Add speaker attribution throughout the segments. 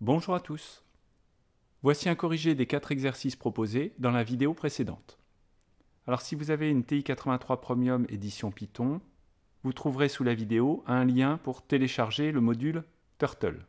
Speaker 1: Bonjour à tous. Voici un corrigé des quatre exercices proposés dans la vidéo précédente. Alors si vous avez une TI-83 Premium édition Python, vous trouverez sous la vidéo un lien pour télécharger le module Turtle.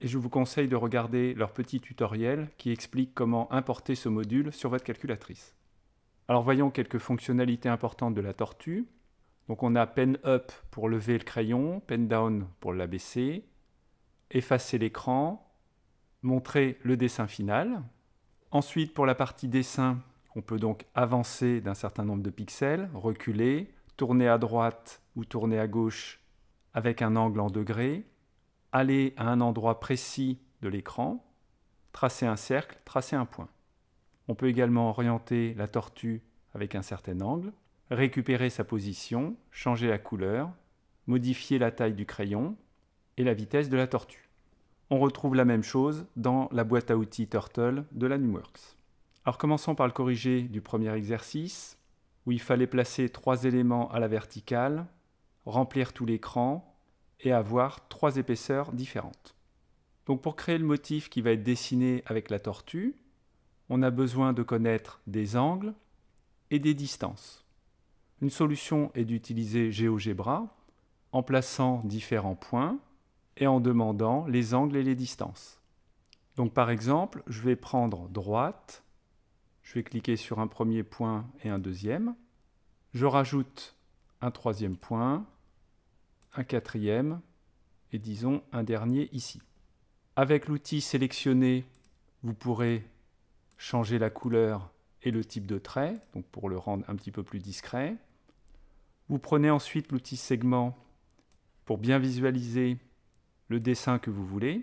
Speaker 1: Et je vous conseille de regarder leur petit tutoriel qui explique comment importer ce module sur votre calculatrice. Alors voyons quelques fonctionnalités importantes de la tortue. Donc on a pen up pour lever le crayon, pen down pour l'abaisser, effacer l'écran, montrer le dessin final. Ensuite, pour la partie dessin, on peut donc avancer d'un certain nombre de pixels, reculer, tourner à droite ou tourner à gauche avec un angle en degrés, aller à un endroit précis de l'écran, tracer un cercle, tracer un point. On peut également orienter la tortue avec un certain angle, récupérer sa position, changer la couleur, modifier la taille du crayon et la vitesse de la tortue. On retrouve la même chose dans la boîte à outils Turtle de la NumWorks. Alors commençons par le corrigé du premier exercice, où il fallait placer trois éléments à la verticale, remplir tout l'écran et avoir trois épaisseurs différentes. Donc pour créer le motif qui va être dessiné avec la tortue, on a besoin de connaître des angles et des distances. Une solution est d'utiliser GeoGebra en plaçant différents points et en demandant les angles et les distances. Donc par exemple, je vais prendre droite, je vais cliquer sur un premier point et un deuxième, je rajoute un troisième point, un quatrième et disons un dernier ici. Avec l'outil sélectionné, vous pourrez changer la couleur et le type de trait, donc pour le rendre un petit peu plus discret. Vous prenez ensuite l'outil segment pour bien visualiser le dessin que vous voulez.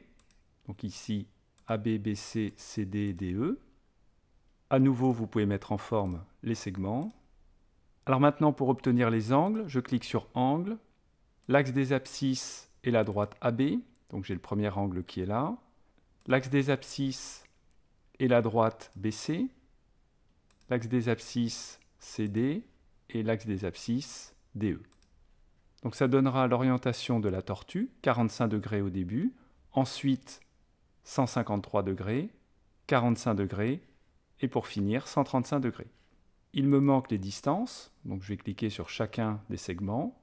Speaker 1: Donc ici, ABBC, CD, DE. À nouveau, vous pouvez mettre en forme les segments. Alors maintenant, pour obtenir les angles, je clique sur Angle, l'axe des abscisses et la droite AB, donc j'ai le premier angle qui est là. L'axe des abscisses et la droite BC, l'axe des abscisses CD et l'axe des abscisses DE. Donc ça donnera l'orientation de la tortue, 45 degrés au début, ensuite 153 degrés, 45 degrés, et pour finir 135 degrés. Il me manque les distances, donc je vais cliquer sur chacun des segments,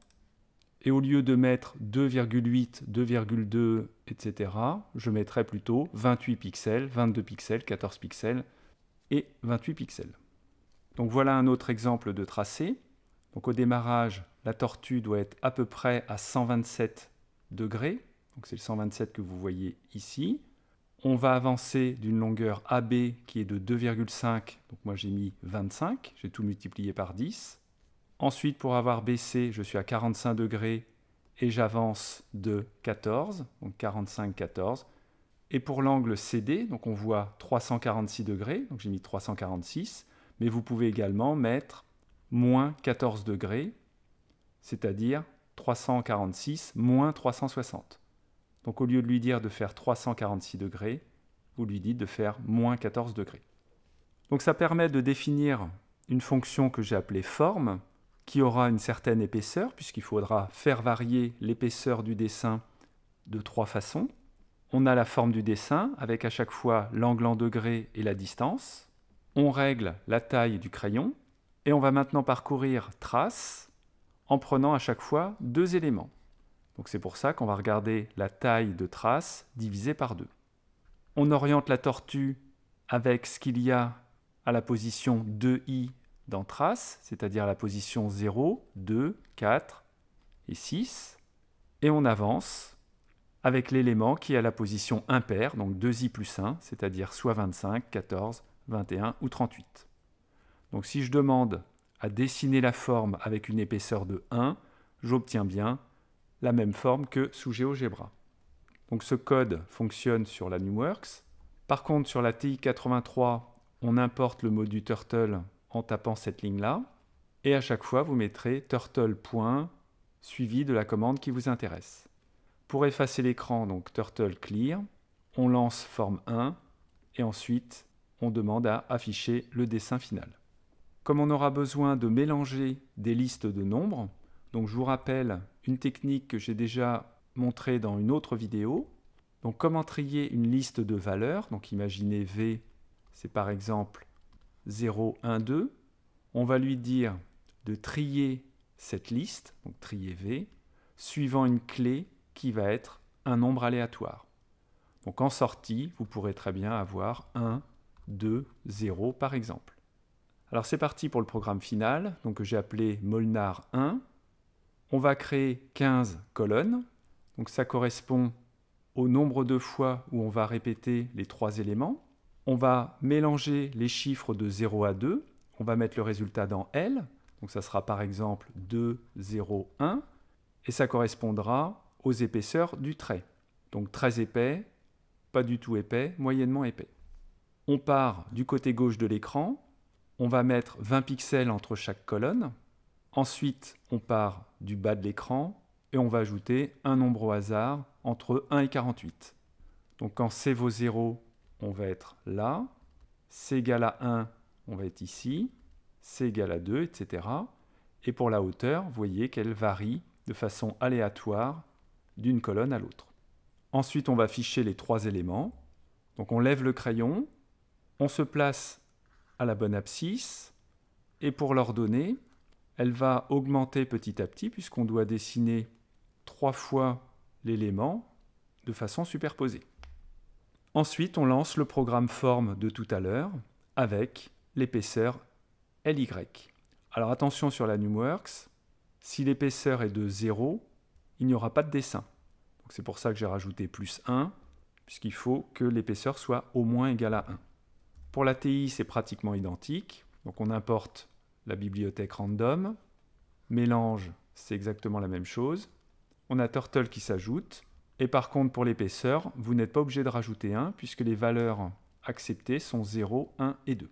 Speaker 1: et au lieu de mettre 2,8, 2,2, etc., je mettrai plutôt 28 pixels, 22 pixels, 14 pixels et 28 pixels. Donc voilà un autre exemple de tracé. Donc au démarrage, la tortue doit être à peu près à 127 degrés. Donc c'est le 127 que vous voyez ici. On va avancer d'une longueur AB qui est de 2,5. Donc moi j'ai mis 25, j'ai tout multiplié par 10. Ensuite pour avoir baissé, je suis à 45 degrés et j'avance de 14, donc 45, 14. Et pour l'angle CD, donc on voit 346 degrés, donc j'ai mis 346, mais vous pouvez également mettre moins 14 degrés, c'est-à-dire 346 moins 360. Donc au lieu de lui dire de faire 346 degrés, vous lui dites de faire moins 14 degrés. Donc ça permet de définir une fonction que j'ai appelée forme, qui aura une certaine épaisseur, puisqu'il faudra faire varier l'épaisseur du dessin de trois façons. On a la forme du dessin, avec à chaque fois l'angle en degrés et la distance. On règle la taille du crayon, et on va maintenant parcourir trace, en prenant à chaque fois deux éléments. Donc c'est pour ça qu'on va regarder la taille de trace divisée par 2. On oriente la tortue avec ce qu'il y a à la position 2i dans trace, c'est-à-dire la position 0, 2, 4 et 6. Et on avance avec l'élément qui est à la position impair, donc 2i plus 1, c'est-à-dire soit 25, 14, 21 ou 38. Donc si je demande à dessiner la forme avec une épaisseur de 1, j'obtiens bien la même forme que sous GeoGebra. Donc ce code fonctionne sur la NewWorks. Par contre, sur la TI-83, on importe le module turtle en tapant cette ligne-là. Et à chaque fois, vous mettrez turtle. suivi de la commande qui vous intéresse. Pour effacer l'écran, donc turtle clear, on lance forme 1 et ensuite on demande à afficher le dessin final. Comme on aura besoin de mélanger des listes de nombres, donc je vous rappelle une technique que j'ai déjà montrée dans une autre vidéo. Donc comment trier une liste de valeurs, donc imaginez V, c'est par exemple 0, 1, 2. On va lui dire de trier cette liste, donc trier V, suivant une clé qui va être un nombre aléatoire. Donc en sortie, vous pourrez très bien avoir 1, 2, 0 par exemple. Alors c'est parti pour le programme final, donc que j'ai appelé Molnar 1. On va créer 15 colonnes, donc ça correspond au nombre de fois où on va répéter les trois éléments. On va mélanger les chiffres de 0 à 2, on va mettre le résultat dans L, donc ça sera par exemple 2, 0, 1, et ça correspondra aux épaisseurs du trait. Donc très épais, pas du tout épais, moyennement épais. On part du côté gauche de l'écran, on va mettre 20 pixels entre chaque colonne. Ensuite, on part du bas de l'écran et on va ajouter un nombre au hasard entre 1 et 48. Donc quand C vaut 0, on va être là. C égal à 1, on va être ici. C égal à 2, etc. Et pour la hauteur, vous voyez qu'elle varie de façon aléatoire d'une colonne à l'autre. Ensuite, on va afficher les trois éléments. Donc on lève le crayon, on se place à la bonne abscisse, et pour l'ordonnée, elle va augmenter petit à petit puisqu'on doit dessiner trois fois l'élément de façon superposée. Ensuite, on lance le programme forme de tout à l'heure avec l'épaisseur LY. Alors attention sur la NumWorks, si l'épaisseur est de 0, il n'y aura pas de dessin. C'est pour ça que j'ai rajouté plus 1, puisqu'il faut que l'épaisseur soit au moins égale à 1. Pour la TI, c'est pratiquement identique. Donc on importe la bibliothèque random. Mélange, c'est exactement la même chose. On a turtle qui s'ajoute. Et par contre, pour l'épaisseur, vous n'êtes pas obligé de rajouter 1 puisque les valeurs acceptées sont 0, 1 et 2.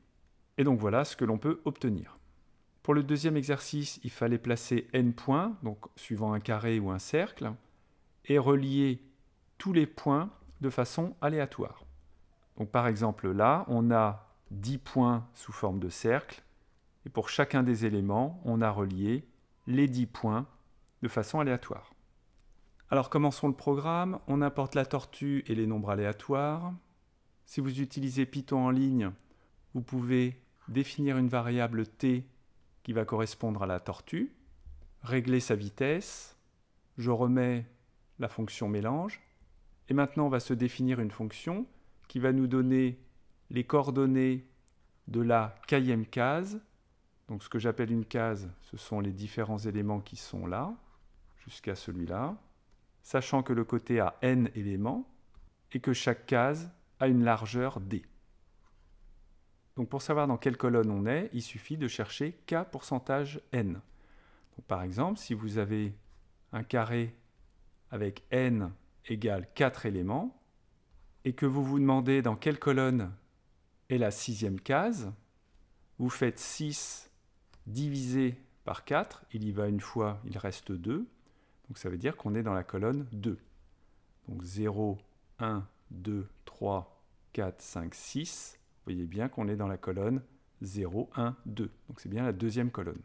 Speaker 1: Et donc voilà ce que l'on peut obtenir. Pour le deuxième exercice, il fallait placer n points, donc suivant un carré ou un cercle, et relier tous les points de façon aléatoire. Donc par exemple là, on a 10 points sous forme de cercle, et pour chacun des éléments, on a relié les 10 points de façon aléatoire. Alors commençons le programme, on importe la tortue et les nombres aléatoires. Si vous utilisez Python en ligne, vous pouvez définir une variable t qui va correspondre à la tortue, régler sa vitesse, je remets la fonction mélange, et maintenant on va se définir une fonction qui va nous donner les coordonnées de la quatrième case. Donc ce que j'appelle une case, ce sont les différents éléments qui sont là, jusqu'à celui-là, sachant que le côté a n éléments et que chaque case a une largeur d. Donc pour savoir dans quelle colonne on est, il suffit de chercher k pourcentage n. par exemple, si vous avez un carré avec n égale 4 éléments, et que vous vous demandez dans quelle colonne est la sixième case, vous faites 6 divisé par 4, il y va une fois, il reste 2, donc ça veut dire qu'on est dans la colonne 2. Donc 0, 1, 2, 3, 4, 5, 6, vous voyez bien qu'on est dans la colonne 0, 1, 2, donc c'est bien la deuxième colonne.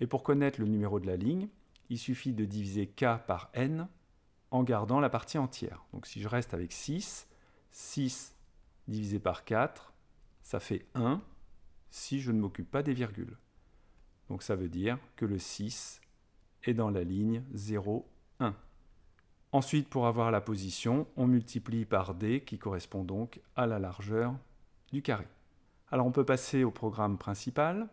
Speaker 1: Et pour connaître le numéro de la ligne, il suffit de diviser k par n en gardant la partie entière. Donc si je reste avec 6, 6 divisé par 4, ça fait 1 si je ne m'occupe pas des virgules. Donc ça veut dire que le 6 est dans la ligne 0, 1. Ensuite, pour avoir la position, on multiplie par D qui correspond donc à la largeur du carré. Alors on peut passer au programme principal.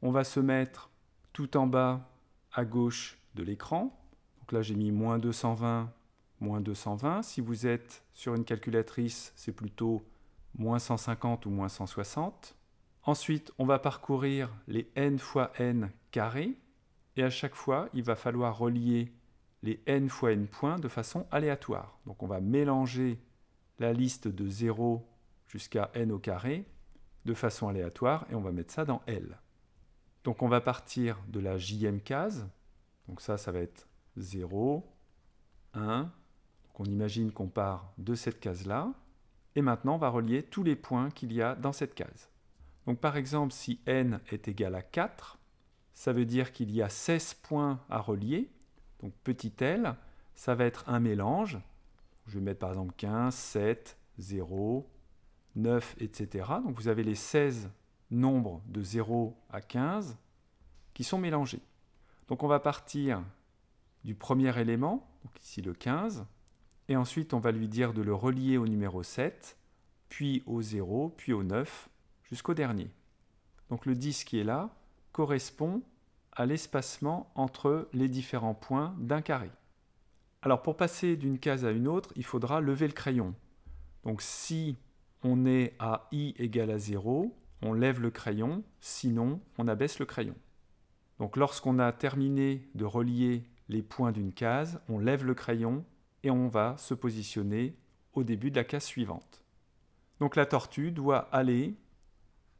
Speaker 1: On va se mettre tout en bas à gauche de l'écran. Donc là j'ai mis moins 220 moins 220. Si vous êtes sur une calculatrice, c'est plutôt moins 150 ou moins 160. Ensuite, on va parcourir les n fois n carrés. Et à chaque fois, il va falloir relier les n fois n points de façon aléatoire. Donc on va mélanger la liste de 0 jusqu'à n au carré de façon aléatoire et on va mettre ça dans L. Donc on va partir de la JM case. Donc ça, ça va être 0, 1, on imagine qu'on part de cette case-là, et maintenant on va relier tous les points qu'il y a dans cette case. Donc par exemple, si n est égal à 4, ça veut dire qu'il y a 16 points à relier, donc petit l, ça va être un mélange, je vais mettre par exemple 15, 7, 0, 9, etc. Donc vous avez les 16 nombres de 0 à 15 qui sont mélangés. Donc on va partir du premier élément, ici le 15, et ensuite on va lui dire de le relier au numéro 7, puis au 0, puis au 9, jusqu'au dernier. Donc le 10 qui est là correspond à l'espacement entre les différents points d'un carré. Alors pour passer d'une case à une autre, il faudra lever le crayon. Donc si on est à i égale à 0, on lève le crayon, sinon on abaisse le crayon. Donc lorsqu'on a terminé de relier les points d'une case, on lève le crayon, et on va se positionner au début de la case suivante. Donc la tortue doit aller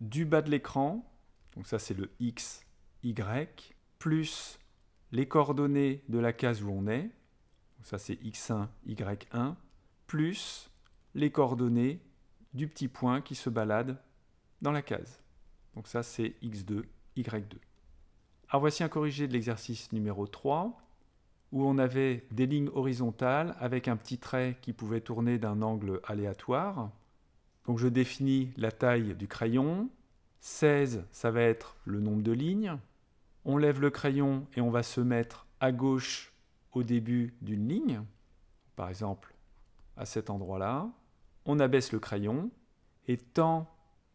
Speaker 1: du bas de l'écran, donc ça c'est le X, Y, plus les coordonnées de la case où on est, donc ça c'est X1, Y1, plus les coordonnées du petit point qui se balade dans la case. Donc ça c'est X2, Y2. Alors voici un corrigé de l'exercice numéro 3 où on avait des lignes horizontales avec un petit trait qui pouvait tourner d'un angle aléatoire. Donc je définis la taille du crayon. 16, ça va être le nombre de lignes. On lève le crayon et on va se mettre à gauche au début d'une ligne. Par exemple, à cet endroit-là. On abaisse le crayon. Et tant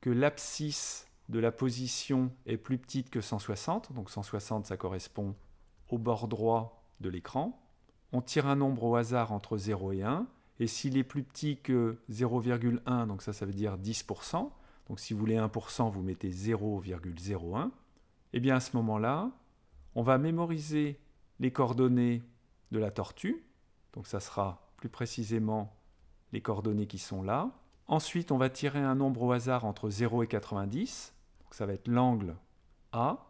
Speaker 1: que l'abscisse de la position est plus petite que 160, donc 160 ça correspond au bord droit de l'écran. On tire un nombre au hasard entre 0 et 1. Et s'il est plus petit que 0,1, donc ça, ça veut dire 10%. Donc si vous voulez 1%, vous mettez 0,01. Et eh bien à ce moment-là, on va mémoriser les coordonnées de la tortue. Donc ça sera plus précisément les coordonnées qui sont là. Ensuite, on va tirer un nombre au hasard entre 0 et 90. Donc ça va être l'angle A.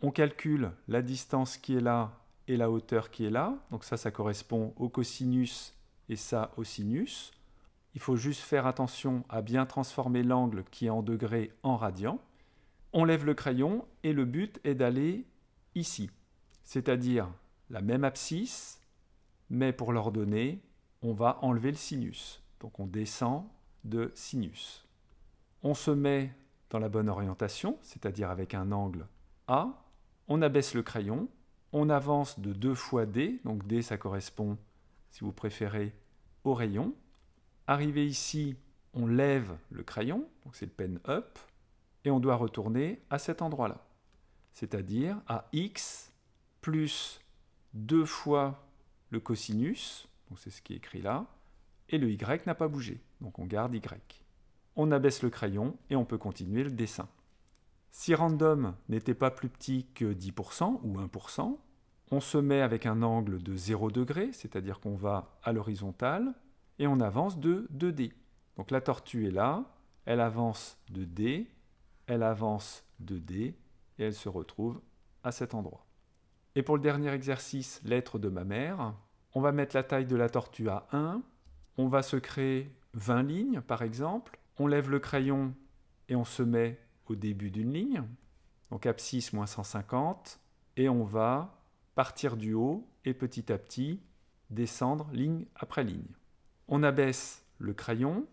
Speaker 1: On calcule la distance qui est là et la hauteur qui est là. Donc ça, ça correspond au cosinus et ça au sinus. Il faut juste faire attention à bien transformer l'angle qui est en degrés en radian. On lève le crayon et le but est d'aller ici, c'est-à-dire la même abscisse, mais pour l'ordonnée, on va enlever le sinus. Donc on descend de sinus. On se met dans la bonne orientation, c'est-à-dire avec un angle A. On abaisse le crayon on avance de 2 fois D, donc D ça correspond, si vous préférez, au rayon. Arrivé ici, on lève le crayon, donc c'est le pen up, et on doit retourner à cet endroit-là, c'est-à-dire à x plus 2 fois le cosinus, donc c'est ce qui est écrit là, et le y n'a pas bougé, donc on garde y. On abaisse le crayon et on peut continuer le dessin. Si random n'était pas plus petit que 10% ou 1%, on se met avec un angle de 0 degré, c'est-à-dire qu'on va à l'horizontale, et on avance de 2D. Donc la tortue est là, elle avance de D, elle avance de D, et elle se retrouve à cet endroit. Et pour le dernier exercice, lettre de ma mère, on va mettre la taille de la tortue à 1, on va se créer 20 lignes par exemple, on lève le crayon et on se met au début d'une ligne, donc abscisse moins 150, et on va partir du haut et petit à petit descendre ligne après ligne. On abaisse le crayon,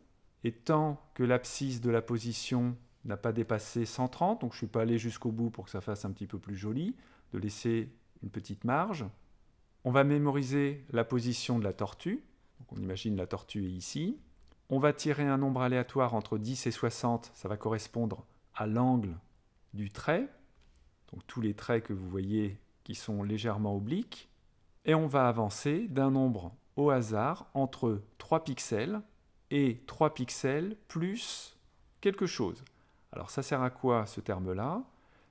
Speaker 1: et tant que l'abscisse de la position n'a pas dépassé 130, donc je ne suis pas allé jusqu'au bout pour que ça fasse un petit peu plus joli, de laisser une petite marge. On va mémoriser la position de la tortue, on imagine la tortue est ici. On va tirer un nombre aléatoire entre 10 et 60, ça va correspondre l'angle du trait, donc tous les traits que vous voyez qui sont légèrement obliques, et on va avancer d'un nombre au hasard entre 3 pixels et 3 pixels plus quelque chose. Alors ça sert à quoi ce terme-là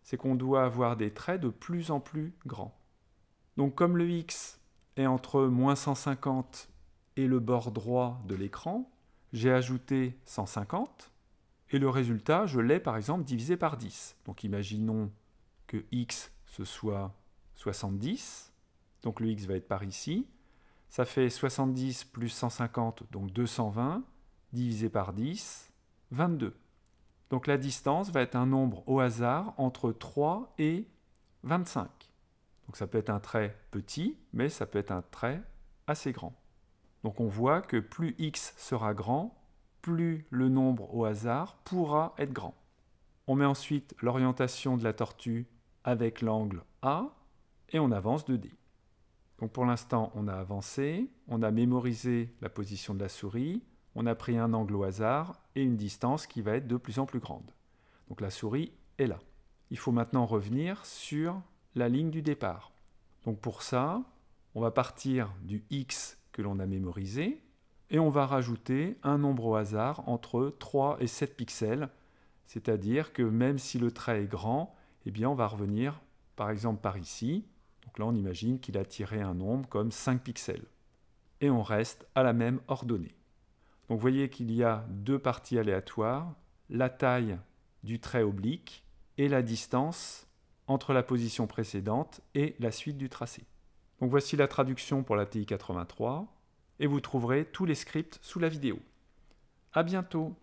Speaker 1: C'est qu'on doit avoir des traits de plus en plus grands. Donc comme le x est entre moins 150 et le bord droit de l'écran, j'ai ajouté 150, et le résultat, je l'ai par exemple divisé par 10. Donc imaginons que x, ce soit 70, donc le x va être par ici, ça fait 70 plus 150, donc 220, divisé par 10, 22. Donc la distance va être un nombre au hasard entre 3 et 25. Donc ça peut être un trait petit, mais ça peut être un trait assez grand. Donc on voit que plus x sera grand, plus le nombre au hasard pourra être grand. On met ensuite l'orientation de la tortue avec l'angle A et on avance de D. Donc pour l'instant, on a avancé, on a mémorisé la position de la souris, on a pris un angle au hasard et une distance qui va être de plus en plus grande. Donc la souris est là. Il faut maintenant revenir sur la ligne du départ. Donc pour ça, on va partir du X que l'on a mémorisé, et on va rajouter un nombre au hasard entre 3 et 7 pixels, c'est-à-dire que même si le trait est grand, et eh bien on va revenir par exemple par ici, donc là on imagine qu'il a tiré un nombre comme 5 pixels, et on reste à la même ordonnée. Donc vous voyez qu'il y a deux parties aléatoires, la taille du trait oblique et la distance entre la position précédente et la suite du tracé. Donc voici la traduction pour la TI-83 et vous trouverez tous les scripts sous la vidéo. A bientôt